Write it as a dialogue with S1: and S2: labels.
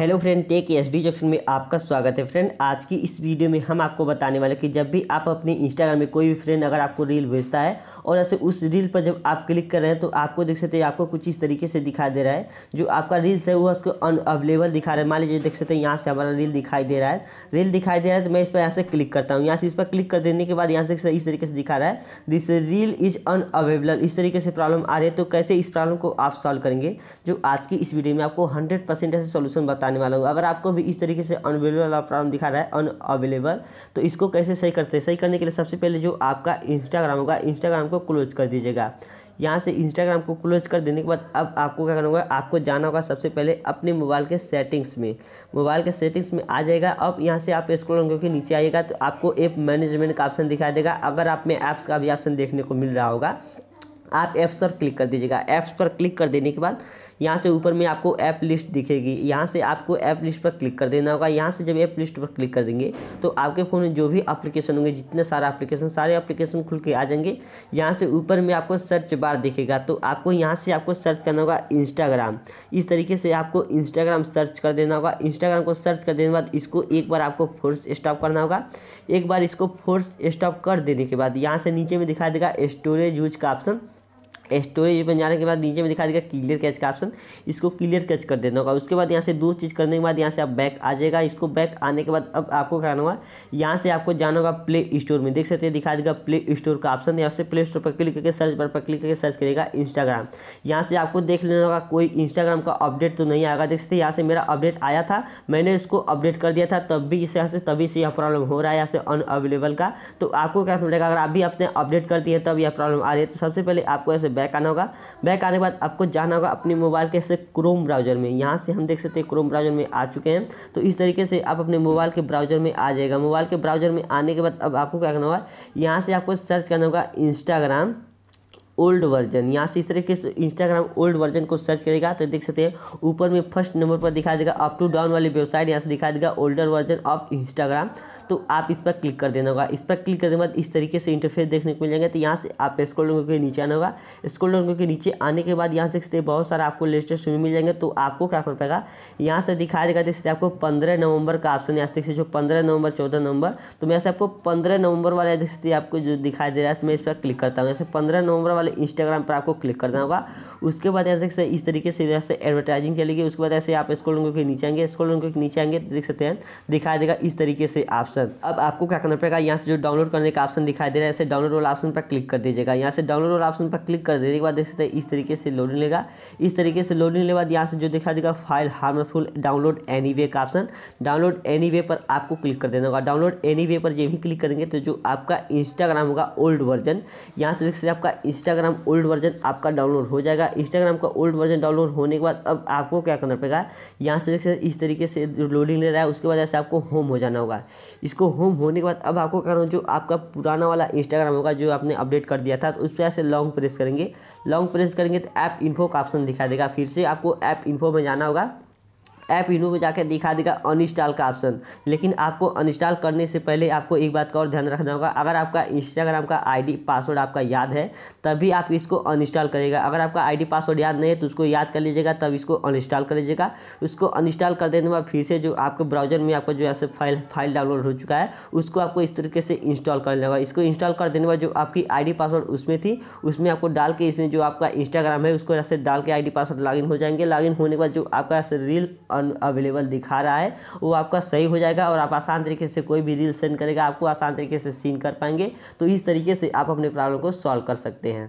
S1: hello friend tech S D junction में आपका स्वागत है फ्रेंड आज की इस वीडियो में हम आपको बताने वाले कि जब भी आप अपने इंस्टाग्राम में कोई भी फ्रेंड अगर आपको रील भेजता है और ऐसे उस रील पर जब आप क्लिक कर रहे हैं तो आपको देख सकते हैं आपको कुछ इस तरीके से दिखाई दे रहा है जो आपका रील्स है वो उसको अवेलेबल दिखा रहा है मान लीजिए देख सकते हैं यहाँ से हमारा रील दिखाई दे रहा है रील दिखाई दे रहा है तो मैं इस पर यहाँ से क्लिक करता हूँ यहाँ से इस पर क्लिक कर देने के बाद यहाँ से इस तरीके से दिखा रहा है दिस रील इज़ अनअवेलेबल इस तरीके से प्रॉब्लम आ रही है तो कैसे इस प्रॉब्लम को आप सॉल्व करेंगे जो आज की इस वीडियो में आपको हंड्रेड परसेंट ऐसे सोल्यूशन बता बताने वाला हूँ अगर आपको भी इस तरीके से अनअवेलेबल वाला प्रॉब्लम दिखा रहा है अनअवेलेबल तो इसको कैसे सही करते हैं सही करने के लिए सबसे पहले जो आपका इंस्टाग्राम होगा इंस्टाग्राम को क्लोज कर दीजिएगा यहाँ से इंस्टाग्राम को क्लोज कर देने के बाद अब आपको क्या करना होगा आपको जाना होगा सबसे पहले अपने मोबाइल के सेटिंग्स में मोबाइल के सेटिंग्स में आ जाएगा अब यहाँ से आप स्क्रॉल करके नीचे आइएगा तो आपको ऐप मैनेजमेंट का ऑप्शन दिखाई देगा अगर आप में ऐप्स का भी ऑप्शन देखने को मिल रहा होगा आप ऐप्स पर क्लिक कर दीजिएगा ऐप्स पर क्लिक कर देने के बाद यहाँ से ऊपर में आपको ऐप लिस्ट दिखेगी यहाँ से आपको ऐप लिस्ट पर क्लिक कर देना होगा यहाँ से जब ऐप लिस्ट पर क्लिक कर देंगे तो आपके फ़ोन में जो भी अप्लीकेशन होंगे जितने सारे अप्लीकेशन सारे अप्लीकेशन खुल के आ जाएंगे यहाँ से ऊपर में आपको सर्च बार दिखेगा तो आपको यहाँ से आपको सर्च करना होगा इंस्टाग्राम इस तरीके से आपको इंस्टाग्राम सर्च कर देना होगा इंस्टाग्राम को सर्च कर देने के बाद इसको एक बार आपको फोर्स स्टॉप करना होगा एक बार इसको फोर्स स्टॉप कर देने के बाद यहाँ से नीचे में दिखा देगा स्टोरेज यूज का ऑप्शन स्टोरेज में जाने के बाद नीचे में दिखा देगा क्लियर कैच का ऑप्शन इसको क्लियर कैच कर देना होगा उसके बाद यहाँ से दो चीज़ करने के बाद यहाँ से आप बैक आ जाएगा इसको बैक आने के बाद अब आपको क्या होगा यहाँ से आपको जाना होगा प्ले स्टोर में देख सकते हैं दिखा देगा प्ले स्टोर का ऑप्शन यहाँ से प्ले स्टोर पर क्लिक करके सर्च पर, क्लिक करके सर्च करेगा इंस्टाग्राम यहाँ से आपको देख लेना होगा कोई इंस्टाग्राम का अपडेट तो नहीं आएगा देख सकते यहाँ से मेरा अपडेट आया था मैंने इसको अपडेट कर दिया था तब भी इस यहाँ से तभी से यह प्रॉब्लम हो रहा है यहाँ से अन अवेलेबल का तो आपको क्या समझेगा अगर आप भी अपने अपडेट कर दिए तब यह प्रॉब्लम आ रही है तो सबसे पहले आपको ऐसे बैक आना होगा बैक आने के बाद आपको जाना होगा अपने मोबाइल के से क्रोम ब्राउज़र में यहाँ से हम देख सकते हैं क्रोम ब्राउज़र में आ चुके हैं तो इस तरीके से आप अपने मोबाइल के ब्राउज़र में आ जाएगा मोबाइल के ब्राउज़र में आने के बाद अब आपको क्या करना होगा यहाँ से आपको सर्च करना होगा इंस्टाग्राम ओल्ड वर्जन यहाँ से इस तरीके से इंस्टाग्राम ओल्ड वर्जन को सर्च करेगा तो देख सकते हैं ऊपर में फर्स्ट नंबर पर दिखा देगा अप टू डाउन वाली वेबसाइट यहाँ से दिखा देगा ओल्डर वर्जन ऑफ इंस्टाग्राम तो आप इस पर क्लिक कर देना होगा इस पर क्लिक करने के बाद इस तरीके से इंटरफेस देखने को मिल जाएगा तो यहाँ से आप स्कोल डाउन करके नीचे आना होगा स्कोल डाउन करके नीचे आने के बाद यहाँ से बहुत सारा आपको लेटेस्ट में मिल जाएंगे तो आपको क्या करना पड़ेगा यहाँ से दिखा देगा देख सकते आपको पंद्रह नवंबर का ऑप्शन यहाँ से देख सकते जो पंद्रह नवंबर चौदह नवंबर तो मैं आपको पंद्रह नवंबर वाला देख सकते आपको जो दिखाई दे रहा है मैं इस पर क्लिक करता हूँ जैसे पंद्रह नवंबर वाले वाले इंस्टाग्राम पर आपको क्लिक करना होगा उसके बाद यहाँ से इस तरीके से इधर से एडवर्टाइजिंग चलेगी उसके बाद ऐसे आप स्कोल लोगों के नीचे आएंगे स्कोल लोगों के नीचे आएंगे देख सकते हैं दिखाई देगा इस तरीके से ऑप्शन अब आपको क्या करना पड़ेगा यहाँ से जो डाउनलोड करने का ऑप्शन दिखाई दे रहा है ऐसे डाउनलोड वाला ऑप्शन पर क्लिक कर दीजिएगा यहाँ से डाउनलोड वाला ऑप्शन पर क्लिक कर देने के बाद देख सकते हैं इस तरीके से लोड लेगा इस तरीके से लोड लेने के बाद यहाँ से जो दिखा देगा file harmful download anyway का ऑप्शन डाउनलोड एनी वे पर आपको क्लिक कर देना होगा डाउनलोड एनी वे पर जब भी क्लिक करेंगे तो जो आपका इंस्टाग्राम होगा ओल्ड वर्जन यहाँ से देख सकते आपका इंस्टाग्राम इंस्टाग्राम ओल्ड वर्जन आपका डाउनलोड हो जाएगा इंस्टाग्राम का ओल्ड वर्जन डाउनलोड होने के बाद अब आपको क्या करना पड़ेगा यहाँ से इस तरीके से लोडिंग ले रहा है उसके बाद ऐसे आपको होम हो जाना होगा इसको होम होने के बाद अब आपको क्या करना जो आपका पुराना वाला इंस्टाग्राम होगा जो आपने अपडेट कर दिया था तो उस पर ऐसे लॉन्ग प्रेस करेंगे लॉन्ग प्रेस करेंगे तो ऐप इन्फो का ऑप्शन दिखा देगा फिर से आपको ऐप इन्फो में जाना होगा ऐप इनो में जाकर दिखा देगा अनइंस्टॉल का ऑप्शन लेकिन आपको अनइंस्टॉल करने से पहले आपको एक बात का और ध्यान रखना होगा अगर आपका इंस्टाग्राम का आईडी पासवर्ड आपका याद है तभी आप इसको अनइंस्टॉल करेगा अगर आपका आईडी पासवर्ड याद नहीं है तो उसको याद कर लीजिएगा तब इसको अनइंस्टॉल कर लीजिएगा उसको अनइंस्टॉल कर देने के बाद फिर से जो आपके ब्राउजर में आपका जो ऐसे फाइल फाइल डाउनलोड हो चुका है उसको आपको इस तरीके से इंस्टॉल कर लेगा इसको इंस्टॉल कर देने के बाद जो आपकी आईडी पासवर्ड उसमें थी उसमें आपको डाल के इसमें जो आपका इंस्टाग्राम है उसको ऐसे डाल के आईडी पासवर्ड लॉगिन हो जाएंगे लॉगिन होने के बाद जो आपका ऐसे रील अवेलेबल दिखा रहा है वो आपका सही हो जाएगा और आप आसान तरीके से कोई भी रील सेंड करेगा आपको आसान तरीके से सीन कर पाएंगे तो इस तरीके से आप अपने प्रॉब्लम को सॉल्व कर सकते हैं